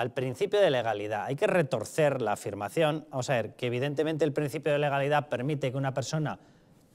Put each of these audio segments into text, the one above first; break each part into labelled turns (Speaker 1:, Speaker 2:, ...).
Speaker 1: al principio de legalidad. Hay que retorcer la afirmación, vamos a ver, que evidentemente el principio de legalidad permite que una persona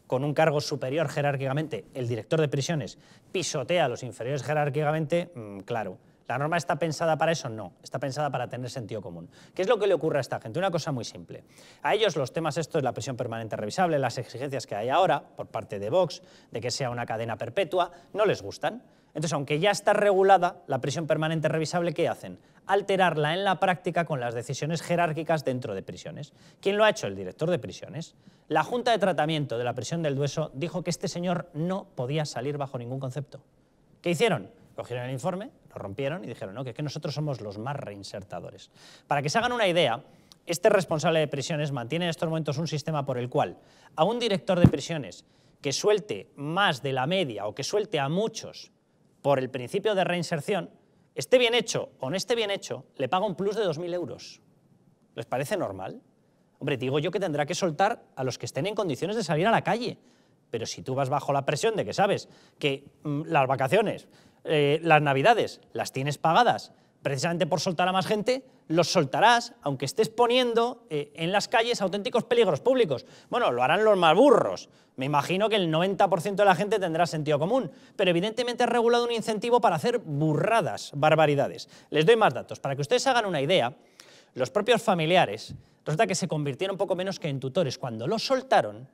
Speaker 1: con un cargo superior jerárquicamente, el director de prisiones, pisotea a los inferiores jerárquicamente, mm, claro. ¿La norma está pensada para eso? No, está pensada para tener sentido común. ¿Qué es lo que le ocurre a esta gente? Una cosa muy simple. A ellos los temas estos, la prisión permanente revisable, las exigencias que hay ahora por parte de Vox, de que sea una cadena perpetua, no les gustan. Entonces, aunque ya está regulada la prisión permanente revisable, ¿qué hacen? Alterarla en la práctica con las decisiones jerárquicas dentro de prisiones. ¿Quién lo ha hecho? El director de prisiones. La Junta de Tratamiento de la prisión del Dueso dijo que este señor no podía salir bajo ningún concepto. ¿Qué hicieron? Cogieron el informe, lo rompieron y dijeron, no, que que nosotros somos los más reinsertadores. Para que se hagan una idea, este responsable de prisiones mantiene en estos momentos un sistema por el cual a un director de prisiones que suelte más de la media o que suelte a muchos por el principio de reinserción, esté bien hecho o no esté bien hecho, le paga un plus de 2.000 euros. ¿Les parece normal? Hombre, digo yo que tendrá que soltar a los que estén en condiciones de salir a la calle. Pero si tú vas bajo la presión de que sabes que mm, las vacaciones eh, las navidades las tienes pagadas precisamente por soltar a más gente, los soltarás, aunque estés poniendo eh, en las calles auténticos peligros públicos. Bueno, lo harán los más burros. Me imagino que el 90% de la gente tendrá sentido común, pero evidentemente ha regulado un incentivo para hacer burradas, barbaridades. Les doy más datos. Para que ustedes hagan una idea, los propios familiares resulta que se convirtieron poco menos que en tutores. Cuando los soltaron,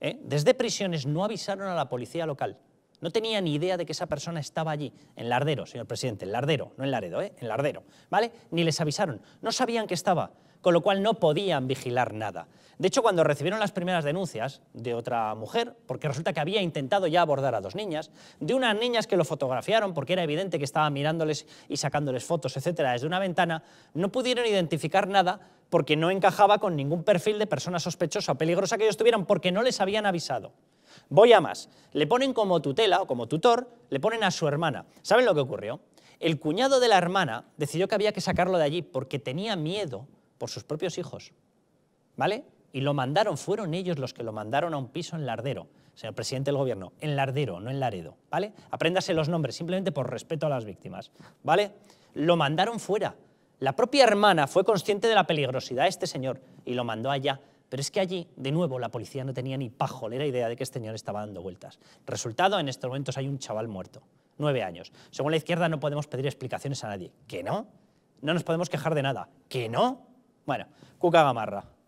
Speaker 1: eh, desde prisiones no avisaron a la policía local. No tenía ni idea de que esa persona estaba allí, en Lardero, señor presidente, en Lardero, no en Laredo, ¿eh? en Lardero, ¿vale? Ni les avisaron, no sabían que estaba, con lo cual no podían vigilar nada. De hecho, cuando recibieron las primeras denuncias de otra mujer, porque resulta que había intentado ya abordar a dos niñas, de unas niñas que lo fotografiaron porque era evidente que estaba mirándoles y sacándoles fotos, etcétera, desde una ventana, no pudieron identificar nada porque no encajaba con ningún perfil de persona sospechosa o peligrosa que ellos tuvieran porque no les habían avisado. Voy a más. Le ponen como tutela o como tutor, le ponen a su hermana. ¿Saben lo que ocurrió? El cuñado de la hermana decidió que había que sacarlo de allí porque tenía miedo por sus propios hijos. ¿Vale? Y lo mandaron, fueron ellos los que lo mandaron a un piso en Lardero, señor presidente del gobierno, en Lardero, no en Laredo, ¿vale? Apréndase los nombres, simplemente por respeto a las víctimas, ¿vale? Lo mandaron fuera. La propia hermana fue consciente de la peligrosidad de este señor y lo mandó allá pero es que allí, de nuevo, la policía no tenía ni la idea de que este señor estaba dando vueltas. Resultado, en estos momentos hay un chaval muerto, nueve años. Según la izquierda no podemos pedir explicaciones a nadie. ¿Que no? No nos podemos quejar de nada. ¿Que no? Bueno, Cuca Gamarra.